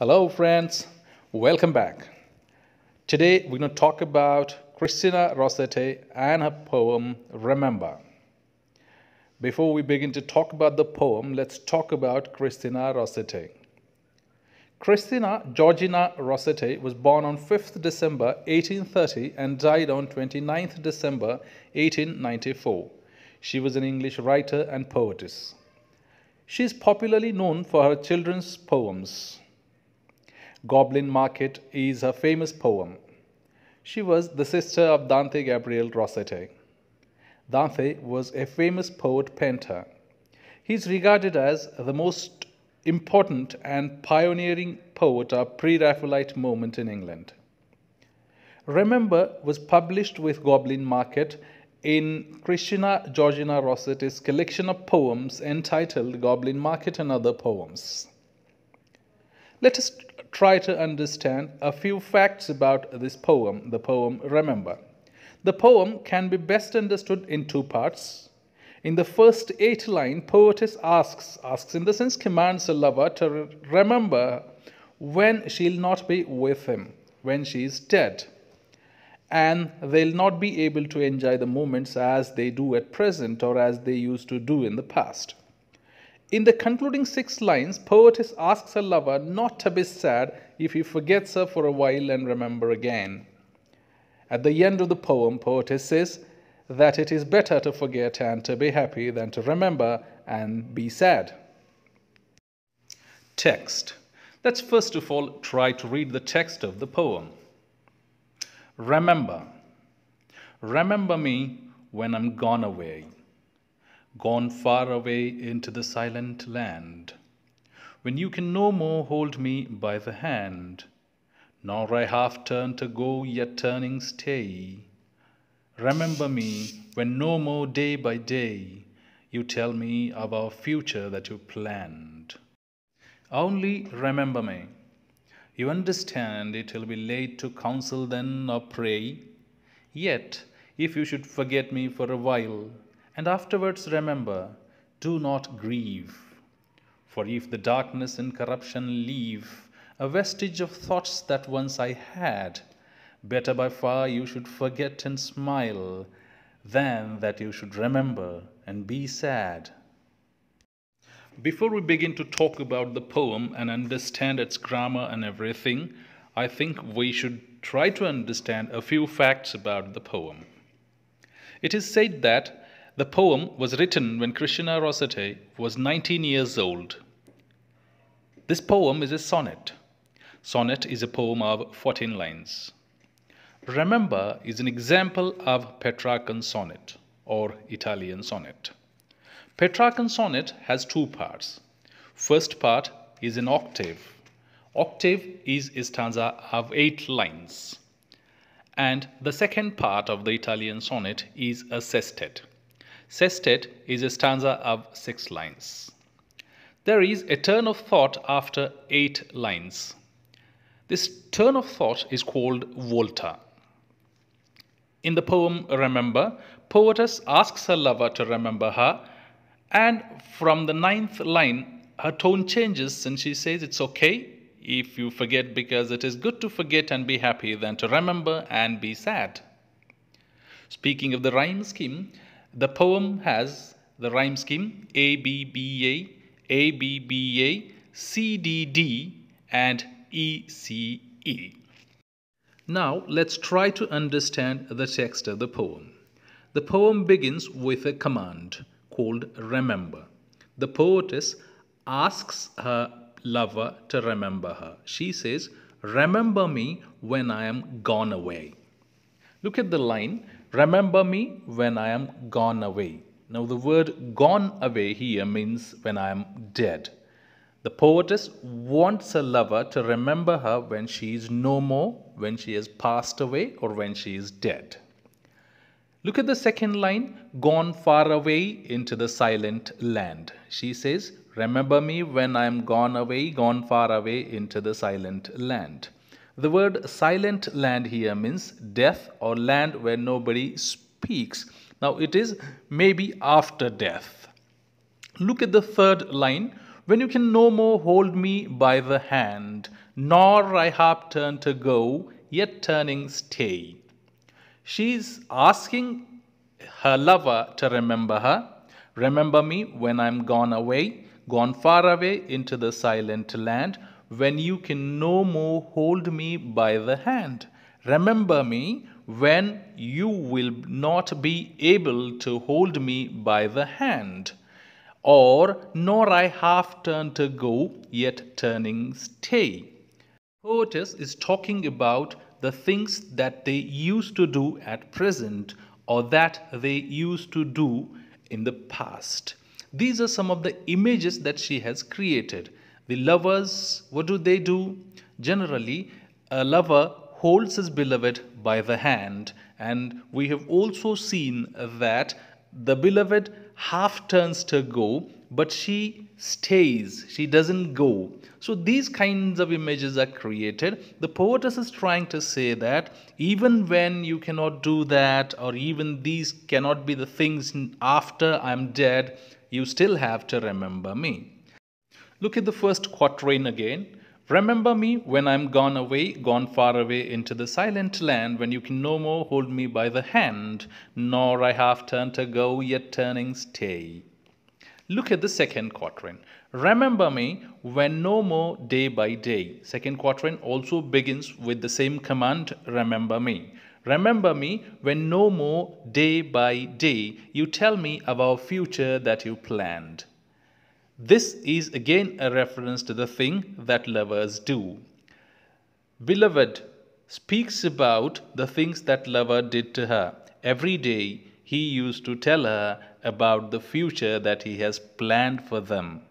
Hello, friends. Welcome back. Today, we're going to talk about Christina Rossetti and her poem Remember. Before we begin to talk about the poem, let's talk about Christina Rossetti. Christina Georgina Rossetti was born on 5th December 1830 and died on 29th December 1894. She was an English writer and poetess. She is popularly known for her children's poems. Goblin Market is her famous poem. She was the sister of Dante Gabriel Rossetti. Dante was a famous poet painter. He is regarded as the most important and pioneering poet of pre Raphaelite movement in England. Remember was published with Goblin Market in Krishna Georgina Rossetti's collection of poems entitled Goblin Market and Other Poems. Let us try to understand a few facts about this poem, the poem Remember. The poem can be best understood in two parts. In the first eight line, poetess asks, asks in the sense commands a lover to remember when she'll not be with him, when she is dead. And they'll not be able to enjoy the moments as they do at present or as they used to do in the past. In the concluding six lines, poetess asks her lover not to be sad if he forgets her for a while and remember again. At the end of the poem, poetess says that it is better to forget and to be happy than to remember and be sad. Text. Let's first of all try to read the text of the poem. Remember. Remember me when I'm gone away. Gone far away into the silent land, When you can no more hold me by the hand, Nor I half turn to go, yet turning stay. Remember me when no more day by day you tell me of our future that you planned. Only remember me. You understand it will be late to counsel then or pray. Yet, if you should forget me for a while, and afterwards remember, do not grieve. For if the darkness and corruption leave a vestige of thoughts that once I had, better by far you should forget and smile than that you should remember and be sad. Before we begin to talk about the poem and understand its grammar and everything, I think we should try to understand a few facts about the poem. It is said that the poem was written when Krishna Rosate was 19 years old. This poem is a sonnet. Sonnet is a poem of 14 lines. Remember is an example of Petrarchan sonnet or Italian sonnet. Petrarchan sonnet has two parts. First part is an octave. Octave is a stanza of 8 lines. And the second part of the Italian sonnet is a sestet. Sestet is a stanza of six lines. There is a turn of thought after eight lines. This turn of thought is called volta. In the poem Remember, poetess asks her lover to remember her, and from the ninth line, her tone changes and she says, It's okay if you forget because it is good to forget and be happy than to remember and be sad. Speaking of the rhyme scheme, the poem has the rhyme scheme A B B A, A B B A, C D D, and E C E. Now let's try to understand the text of the poem. The poem begins with a command called remember. The poetess asks her lover to remember her. She says, Remember me when I am gone away. Look at the line Remember me when I am gone away. Now, the word gone away here means when I am dead. The poetess wants her lover to remember her when she is no more, when she has passed away, or when she is dead. Look at the second line gone far away into the silent land. She says, Remember me when I am gone away, gone far away into the silent land. The word silent land here means death or land where nobody speaks. Now it is maybe after death. Look at the third line. When you can no more hold me by the hand, nor I have turned to go, yet turning stay. She is asking her lover to remember her. Remember me when I'm gone away, gone far away into the silent land when you can no more hold me by the hand. Remember me when you will not be able to hold me by the hand. Or, nor I half turn to go, yet turning stay. Otis is talking about the things that they used to do at present or that they used to do in the past. These are some of the images that she has created. The lovers, what do they do? Generally, a lover holds his beloved by the hand, and we have also seen that the beloved half turns to go, but she stays, she doesn't go. So these kinds of images are created. The poetess is trying to say that even when you cannot do that, or even these cannot be the things after I'm dead, you still have to remember me. Look at the first quatrain again. Remember me when I'm gone away, gone far away into the silent land, when you can no more hold me by the hand, nor I half turn to go, yet turning stay. Look at the second quatrain. Remember me when no more day by day. Second quatrain also begins with the same command, remember me. Remember me when no more day by day you tell me of our future that you planned. This is again a reference to the thing that lovers do. Beloved speaks about the things that lover did to her. Every day he used to tell her about the future that he has planned for them.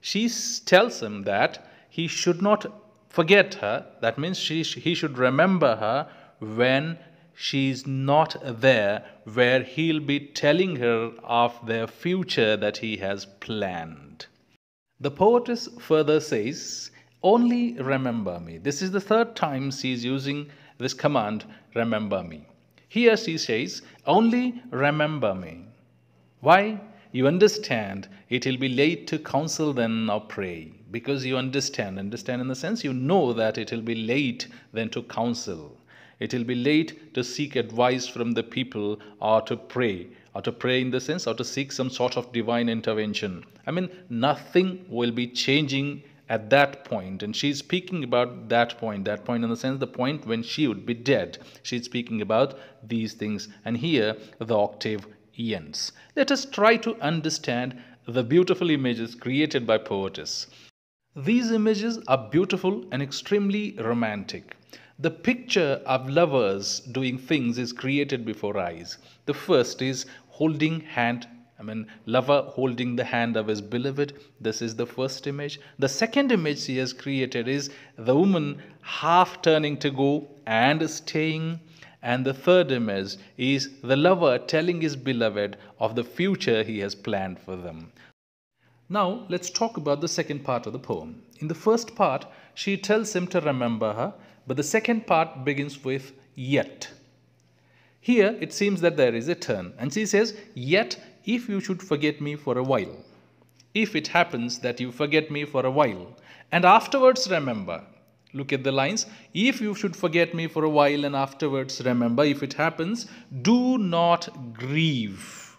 She tells him that he should not forget her. That means she, he should remember her when she's not there where he'll be telling her of their future that he has planned. The poetess further says, Only remember me. This is the third time she's using this command, remember me. Here she says, Only remember me. Why? You understand it will be late to counsel then or pray because you understand. Understand in the sense you know that it will be late then to counsel it will be late to seek advice from the people or to pray, or to pray in the sense, or to seek some sort of divine intervention. I mean, nothing will be changing at that point and she's speaking about that point that point in the sense the point when she would be dead she's speaking about these things and here the octave ends let us try to understand the beautiful images created by poetess these images are beautiful and extremely romantic the picture of lovers doing things is created before eyes. The first is holding hand I mean, lover holding the hand of his beloved. This is the first image. The second image he has created is the woman half turning to go and staying. And the third image is the lover telling his beloved of the future he has planned for them. Now, let's talk about the second part of the poem. In the first part, she tells him to remember her. But the second part begins with yet. Here it seems that there is a turn, and she says, Yet if you should forget me for a while, if it happens that you forget me for a while, and afterwards remember, look at the lines, if you should forget me for a while and afterwards remember, if it happens, do not grieve.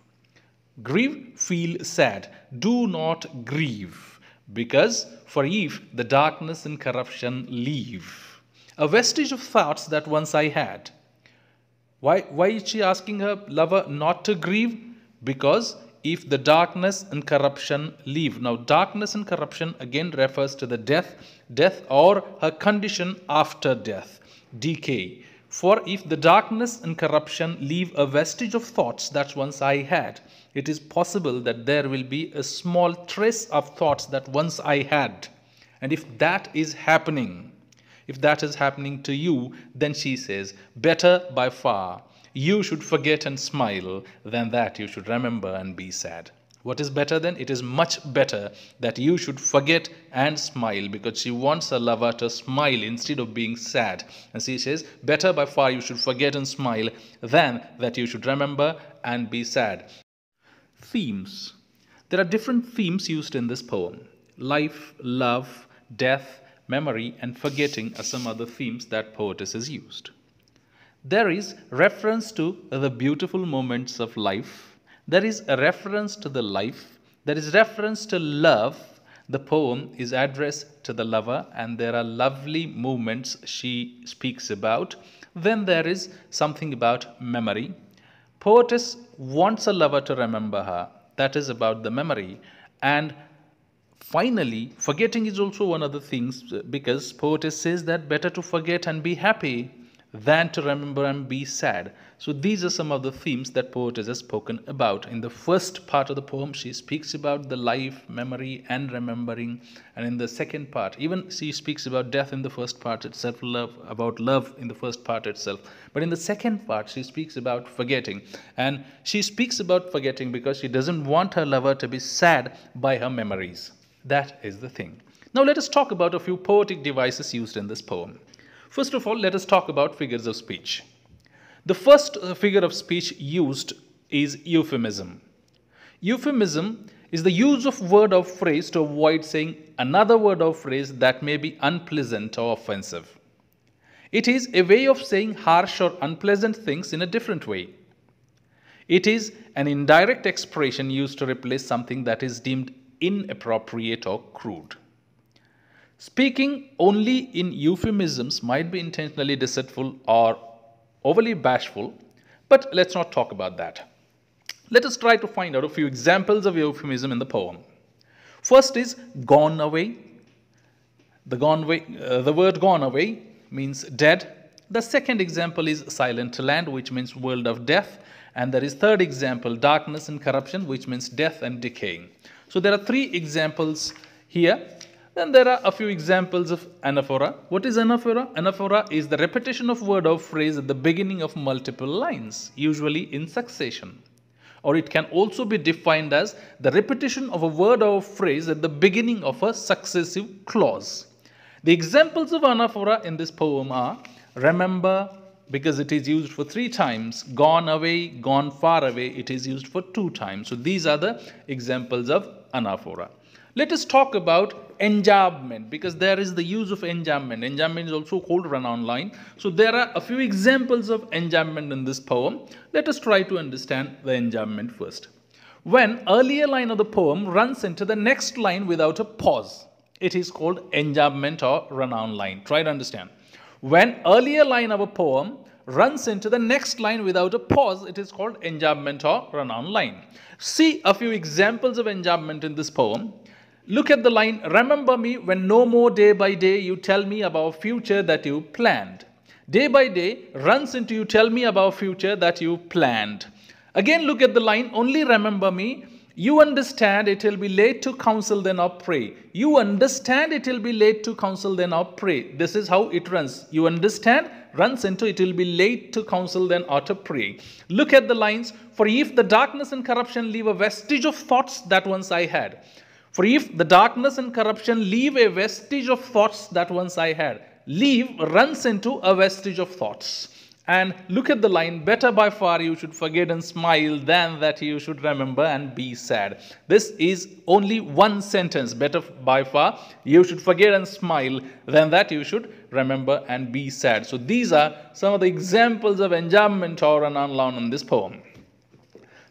Grieve, feel sad. Do not grieve, because for if the darkness and corruption leave a vestige of thoughts that once I had. Why, why is she asking her lover not to grieve? Because if the darkness and corruption leave. Now, darkness and corruption again refers to the death, death or her condition after death, decay. For if the darkness and corruption leave a vestige of thoughts that once I had, it is possible that there will be a small trace of thoughts that once I had. And if that is happening, if that is happening to you, then she says, Better by far. You should forget and smile than that you should remember and be sad. What is better then? It is much better that you should forget and smile because she wants her lover to smile instead of being sad. And she says, Better by far you should forget and smile than that you should remember and be sad. Themes There are different themes used in this poem life, love, death, memory, and forgetting are some other themes that poetess has used. There is reference to the beautiful moments of life. There is a reference to the life. There is reference to love. The poem is addressed to the lover, and there are lovely moments she speaks about. Then there is something about memory. Poetess wants a lover to remember her. That is about the memory. And Finally, forgetting is also one of the things uh, because poetess says that better to forget and be happy than to remember and be sad. So these are some of the themes that poetess has spoken about. In the first part of the poem, she speaks about the life, memory, and remembering. And in the second part, even she speaks about death in the first part itself, love about love in the first part itself. But in the second part, she speaks about forgetting. And she speaks about forgetting because she doesn't want her lover to be sad by her memories. That is the thing. Now let us talk about a few poetic devices used in this poem. First of all, let us talk about figures of speech. The first uh, figure of speech used is euphemism. Euphemism is the use of word or phrase to avoid saying another word or phrase that may be unpleasant or offensive. It is a way of saying harsh or unpleasant things in a different way. It is an indirect expression used to replace something that is deemed inappropriate or crude. Speaking only in euphemisms might be intentionally deceitful or overly bashful, but let's not talk about that. Let us try to find out a few examples of euphemism in the poem. First is gone away. The, gone uh, the word gone away means dead. The second example is silent land, which means world of death. And there is third example, darkness and corruption, which means death and decaying. So there are three examples here. Then there are a few examples of anaphora. What is anaphora? Anaphora is the repetition of word or phrase at the beginning of multiple lines, usually in succession. Or it can also be defined as the repetition of a word or phrase at the beginning of a successive clause. The examples of anaphora in this poem are remember, because it is used for three times, gone away, gone far away, it is used for two times. So these are the examples of anaphora. Let us talk about enjambment because there is the use of enjambment. Enjambment is also called run-on line. So there are a few examples of enjambment in this poem. Let us try to understand the enjambment first. When earlier line of the poem runs into the next line without a pause, it is called enjambment or run-on line. Try to understand. When earlier line of a poem runs into the next line without a pause. It is called enjambment or run-on line. See a few examples of enjambment in this poem. Look at the line, remember me when no more day by day you tell me about future that you planned. Day by day runs into you tell me about future that you planned. Again look at the line, only remember me. You understand it will be late to counsel then or pray. You understand it will be late to counsel then or pray. This is how it runs. You understand runs into, it will be late to counsel than to pray. Look at the lines. For if the darkness and corruption leave a vestige of thoughts that once I had. For if the darkness and corruption leave a vestige of thoughts that once I had. Leave runs into a vestige of thoughts. And look at the line better by far you should forget and smile than that you should remember and be sad. This is only one sentence better by far you should forget and smile than that you should remember and be sad. So these are some of the examples of enjambment or an unlawn in this poem.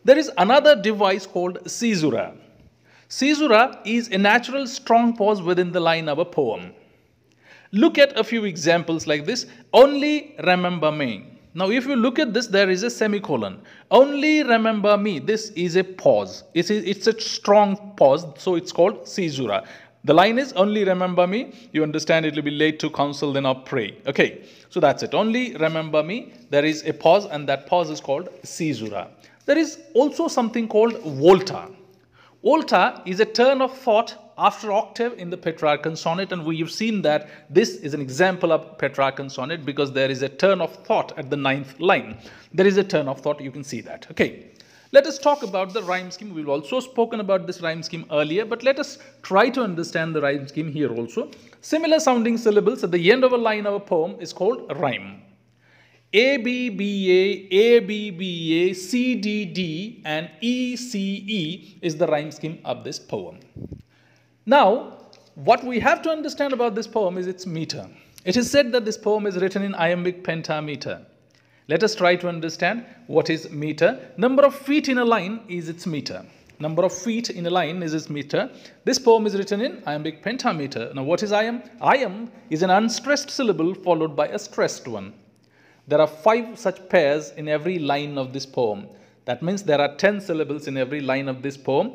There is another device called caesura. Caesura is a natural strong pause within the line of a poem. Look at a few examples like this. Only remember me. Now, if you look at this, there is a semicolon. Only remember me. This is a pause. It's a, it's a strong pause, so it's called caesura. The line is only remember me. You understand it will be late to counsel, then up pray. Okay, so that's it. Only remember me. There is a pause, and that pause is called caesura. There is also something called volta. Volta is a turn of thought after octave in the Petrarchan sonnet, and we've seen that this is an example of Petrarchan sonnet because there is a turn of thought at the ninth line. There is a turn of thought, you can see that. Okay. Let us talk about the rhyme scheme. We've also spoken about this rhyme scheme earlier, but let us try to understand the rhyme scheme here also. Similar sounding syllables at the end of a line of a poem is called rhyme. A B B A, A B B A, C D D, and E C E is the rhyme scheme of this poem. Now, what we have to understand about this poem is its meter. It is said that this poem is written in iambic pentameter. Let us try to understand what is meter. Number of feet in a line is its meter. Number of feet in a line is its meter. This poem is written in iambic pentameter. Now, what is iamb? Iamb is an unstressed syllable followed by a stressed one. There are five such pairs in every line of this poem. That means there are 10 syllables in every line of this poem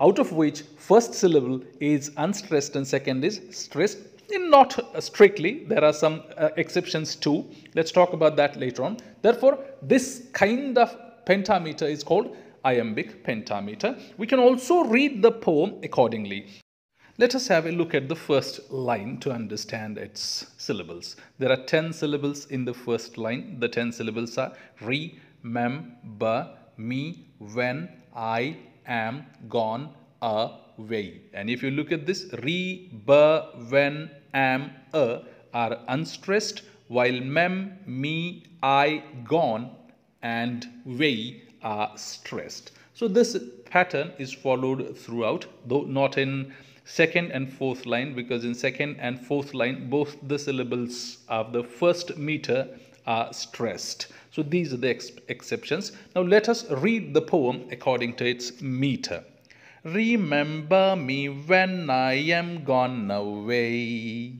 out of which first syllable is unstressed and second is stressed in not uh, strictly there are some uh, exceptions too let's talk about that later on therefore this kind of pentameter is called iambic pentameter we can also read the poem accordingly let us have a look at the first line to understand its syllables there are 10 syllables in the first line the 10 syllables are re mem ba me when i am gone away. And if you look at this, re, be when, am, a are unstressed while mem, me, I, gone and way are stressed. So this pattern is followed throughout, though not in second and fourth line because in second and fourth line both the syllables of the first meter are stressed. So these are the ex exceptions. Now let us read the poem according to its meter. Remember me when I am gone away,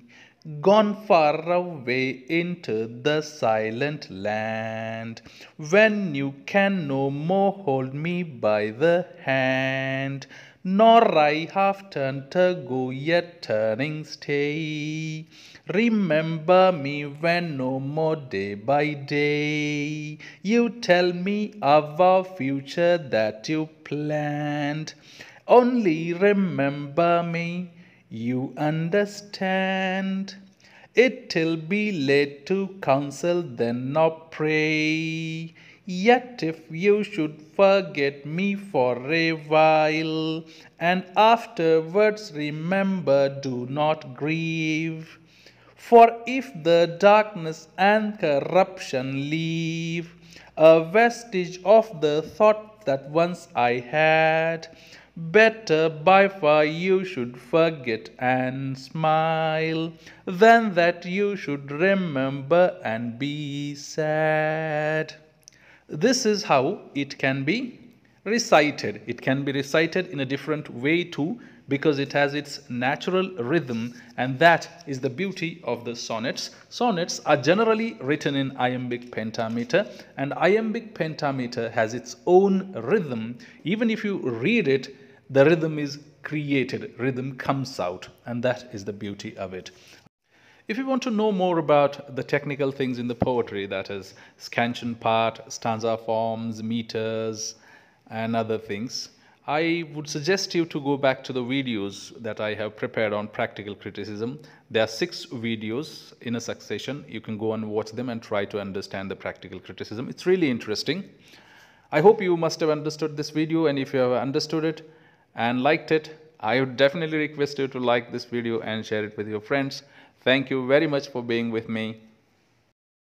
gone far away into the silent land, when you can no more hold me by the hand, nor I have turned to go yet turning stay. Remember me when no more day by day. You tell me of our future that you planned. Only remember me, you understand. It'll be late to counsel then or pray. Yet if you should forget me for a while, and afterwards remember, do not grieve. For if the darkness and corruption leave a vestige of the thought that once I had, better by far you should forget and smile than that you should remember and be sad. This is how it can be recited. It can be recited in a different way too because it has its natural rhythm and that is the beauty of the sonnets. Sonnets are generally written in iambic pentameter and iambic pentameter has its own rhythm. Even if you read it, the rhythm is created, rhythm comes out and that is the beauty of it. If you want to know more about the technical things in the poetry, that is, scansion part, stanza forms, meters, and other things, I would suggest you to go back to the videos that I have prepared on practical criticism. There are six videos in a succession. You can go and watch them and try to understand the practical criticism. It's really interesting. I hope you must have understood this video and if you have understood it and liked it, I would definitely request you to like this video and share it with your friends. Thank you very much for being with me.